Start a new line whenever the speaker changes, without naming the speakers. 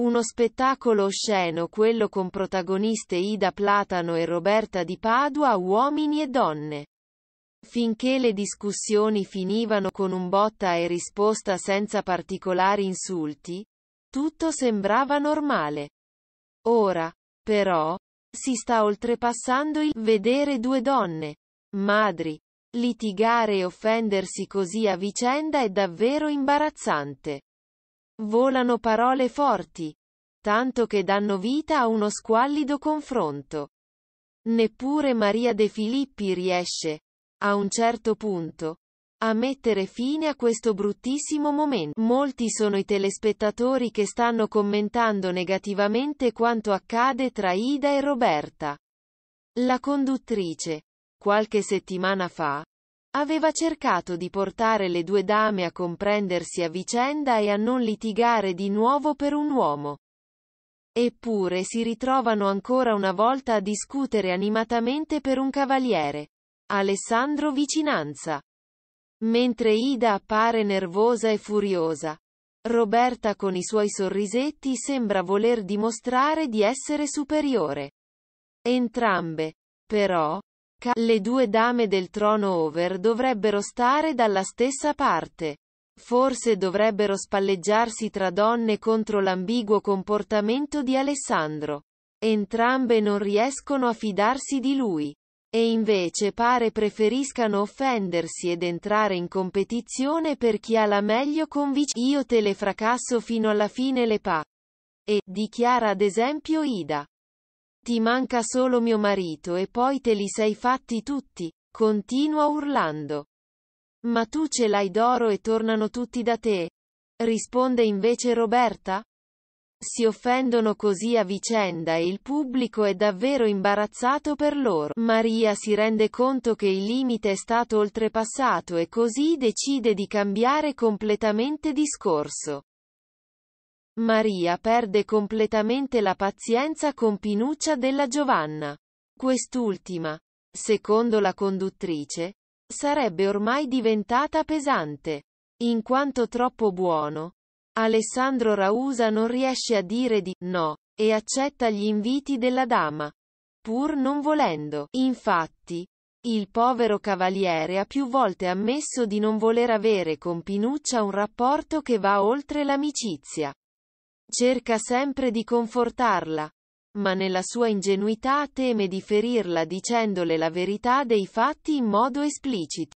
Uno spettacolo osceno quello con protagoniste Ida Platano e Roberta di Padua uomini e donne. Finché le discussioni finivano con un botta e risposta senza particolari insulti, tutto sembrava normale. Ora, però, si sta oltrepassando il vedere due donne, madri, litigare e offendersi così a vicenda è davvero imbarazzante. Volano parole forti, tanto che danno vita a uno squallido confronto. Neppure Maria De Filippi riesce, a un certo punto, a mettere fine a questo bruttissimo momento. Molti sono i telespettatori che stanno commentando negativamente quanto accade tra Ida e Roberta. La conduttrice, qualche settimana fa, Aveva cercato di portare le due dame a comprendersi a vicenda e a non litigare di nuovo per un uomo. Eppure si ritrovano ancora una volta a discutere animatamente per un cavaliere. Alessandro Vicinanza. Mentre Ida appare nervosa e furiosa, Roberta con i suoi sorrisetti sembra voler dimostrare di essere superiore. Entrambe, però, le due dame del trono over dovrebbero stare dalla stessa parte. Forse dovrebbero spalleggiarsi tra donne contro l'ambiguo comportamento di Alessandro. Entrambe non riescono a fidarsi di lui. E invece pare preferiscano offendersi ed entrare in competizione per chi ha la meglio convic- Io te le fracasso fino alla fine le pa. E, dichiara ad esempio Ida. Ti manca solo mio marito e poi te li sei fatti tutti, continua urlando. Ma tu ce l'hai d'oro e tornano tutti da te. Risponde invece Roberta? Si offendono così a vicenda e il pubblico è davvero imbarazzato per loro. Maria si rende conto che il limite è stato oltrepassato e così decide di cambiare completamente discorso. Maria perde completamente la pazienza con Pinuccia della Giovanna. Quest'ultima, secondo la conduttrice, sarebbe ormai diventata pesante, in quanto troppo buono. Alessandro Rausa non riesce a dire di no, e accetta gli inviti della dama, pur non volendo. Infatti, il povero cavaliere ha più volte ammesso di non voler avere con Pinuccia un rapporto che va oltre l'amicizia. Cerca sempre di confortarla, ma nella sua ingenuità teme di ferirla dicendole la verità dei fatti in modo esplicito.